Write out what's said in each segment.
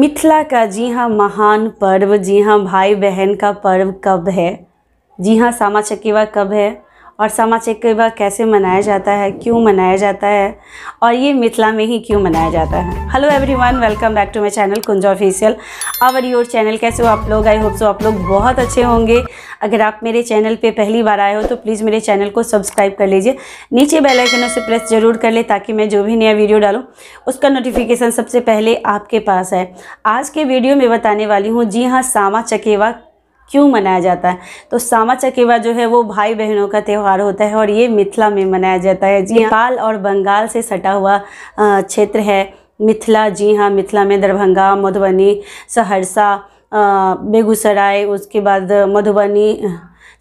मिथिला का जी हाँ महान पर्व जी हाँ भाई बहन का पर्व कब है जी हाँ सामा चकेवा कब है और सामा चकेवा कैसे मनाया जाता है क्यों मनाया जाता है और ये मिथिला में ही क्यों मनाया जाता है hello everyone welcome back to my channel Kunja official our your channel कैसे हो आप लोग आई होप सो आप लोग बहुत अच्छे होंगे अगर आप मेरे चैनल पे पहली बार आए हो तो प्लीज़ मेरे चैनल को सब्सक्राइब कर लीजिए नीचे बेलाइकनों से प्रेस जरूर कर ले ताकि मैं जो भी नया वीडियो डालूँ उसका नोटिफिकेशन सबसे पहले आपके पास है आज के वीडियो में बताने वाली हूँ जी हाँ सामा चकेवा क्यों मनाया जाता है तो सामा चकेवा जो है वो भाई बहनों का त्यौहार होता है और ये मिथिला में मनाया जाता है जी हाँ। नेपाल और बंगाल से सटा हुआ क्षेत्र है मिथिला जी हाँ मिथिला में दरभंगा मधुबनी सहरसा बेगूसराय उसके बाद मधुबनी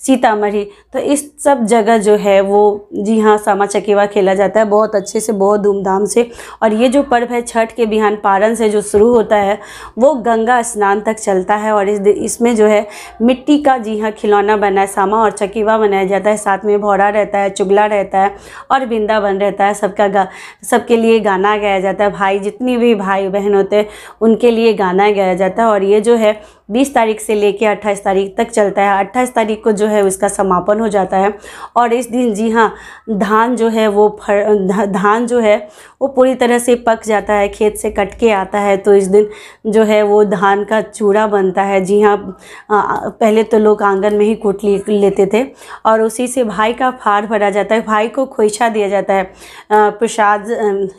सीतामढ़ी तो इस सब जगह जो है वो जी हाँ सामा चकेवा खेला जाता है बहुत अच्छे से बहुत धूमधाम से और ये जो पर्व है छठ के बिहान पारण से जो शुरू होता है वो गंगा स्नान तक चलता है और इस इसमें जो है मिट्टी का जी हाँ खिलौना बना है सामा और चकेवा बनाया जाता है साथ में भौरा रहता है चुगला रहता है और वृंदावन रहता है सबका सबके लिए गाना गाया जाता है भाई जितनी भी भाई बहन होते हैं उनके लिए गाना गाया जाता है और ये जो है बीस तारीख से लेके अट्ठाईस तारीख तक चलता है अट्ठाईस तारीख को जो है इसका समापन हो जाता है और इस दिन जी हाँ धान जो है वो फर धान जो है वो पूरी तरह से पक जाता है खेत से कट के आता है तो इस दिन जो है वो धान का चूड़ा बनता है जी हाँ पहले तो लोग आंगन में ही कूट लेते थे और उसी से भाई का फाड़ भरा जाता है भाई को खोइछा दिया जाता है प्रसाद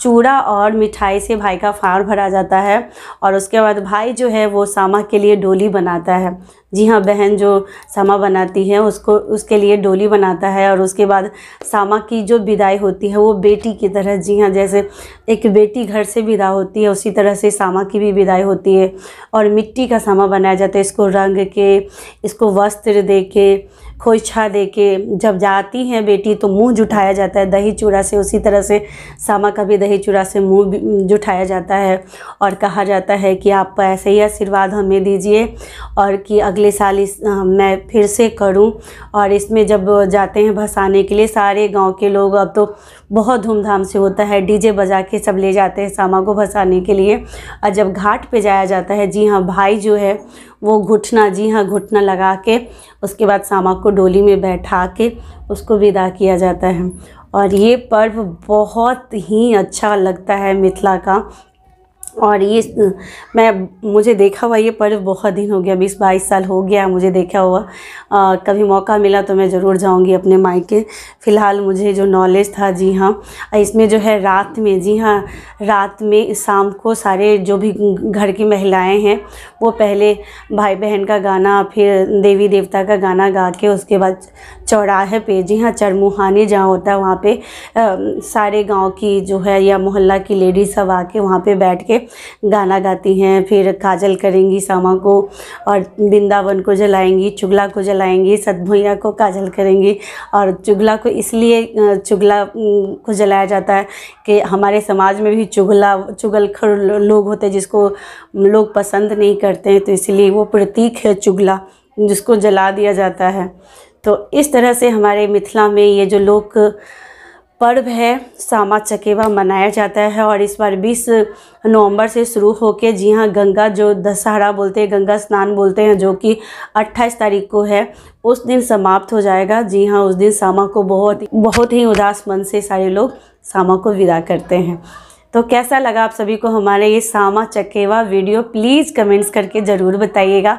चूड़ा और मिठाई से भाई का फाड़ भरा जाता है और उसके बाद भाई जो है वो सामा के लिए डोली बनाता है जी हाँ बहन जो सामा बनाती है उसको उसके लिए डोली बनाता है और उसके बाद सामा की जो विदाई होती है वो बेटी की तरह जी हाँ जैसे एक बेटी घर से विदा होती है उसी तरह से सामा की भी विदाई होती है और मिट्टी का सामा बनाया जाता है इसको रंग के इसको वस्त्र दे के खोइछा दे के जब जाती हैं बेटी तो मुंह जुटाया जाता है दही चूड़ा से उसी तरह से सामा का भी दही चूड़ा से मुंह जुटाया जाता है और कहा जाता है कि आप ऐसे ही आशीर्वाद हमें दीजिए और कि अगले साल इस मैं फिर से करूं और इसमें जब जाते हैं भसाने के लिए सारे गांव के लोग अब तो बहुत धूमधाम से होता है डीजे बजा के सब ले जाते हैं सामा को भसाने के लिए और जब घाट पे जाया जाता है जी हाँ भाई जो है वो घुटना जी हाँ घुटना लगा के उसके बाद सामा को डोली में बैठा के उसको विदा किया जाता है और ये पर्व बहुत ही अच्छा लगता है मिथिला का और ये मैं मुझे देखा हुआ ये पर्व बहुत दिन हो गया बीस बाईस साल हो गया मुझे देखा हुआ आ, कभी मौका मिला तो मैं ज़रूर जाऊंगी अपने मायके फ़िलहाल मुझे जो नॉलेज था जी हाँ इसमें जो है रात में जी हाँ रात में शाम को सारे जो भी घर की महिलाएं हैं वो पहले भाई बहन का गाना फिर देवी देवता का गाना गा के उसके बाद चौराहे पे जी हाँ चरमुहानी जहाँ होता है वहाँ पे आ, सारे गांव की जो है या मोहल्ला की लेडीज़ सब आके वहाँ पे बैठ के गाना गाती हैं फिर काजल करेंगी सामा को और वृंदावन को जलाएंगी चुगला को जलाएंगी सतभुइया को काजल करेंगी और चुगला को इसलिए चुगला को जलाया जाता है कि हमारे समाज में भी चुगला चुगल लोग होते हैं जिसको लोग पसंद नहीं करते हैं तो इसलिए वो प्रतीक है चुगला जिसको जला दिया जाता है तो इस तरह से हमारे मिथिला में ये जो लोक पर्व है सामा चकेवा मनाया जाता है और इस बार 20 नवंबर से शुरू होकर जी हाँ गंगा जो दशहरा बोलते हैं गंगा स्नान बोलते हैं जो कि 28 तारीख को है उस दिन समाप्त हो जाएगा जी हाँ उस दिन सामा को बहुत बहुत ही उदास मन से सारे लोग सामा को विदा करते हैं तो कैसा लगा आप सभी को हमारा ये सामा चकेवा वीडियो प्लीज़ कमेंट्स करके ज़रूर बताइएगा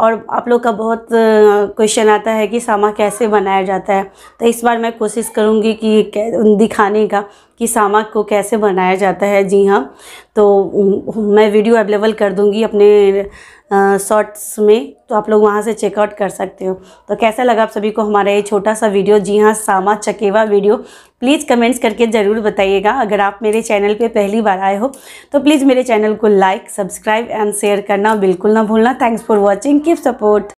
और आप लोग का बहुत क्वेश्चन आता है कि सामा कैसे बनाया जाता है तो इस बार मैं कोशिश करूँगी कि दिखाने का कि सामा को कैसे बनाया जाता है जी हाँ तो मैं वीडियो अवेलेबल कर दूँगी अपने शॉर्ट्स में तो आप लोग वहाँ से चेकआउट कर सकते हो तो कैसा लगा आप सभी को हमारा ये छोटा सा वीडियो जी हाँ सामा चकेवा वीडियो प्लीज़ कमेंट्स करके ज़रूर बताइएगा अगर आप मेरे चैनल पे पहली बार आए हो तो प्लीज़ मेरे चैनल को लाइक सब्सक्राइब एंड शेयर करना बिल्कुल ना भूलना thanks for watching keep support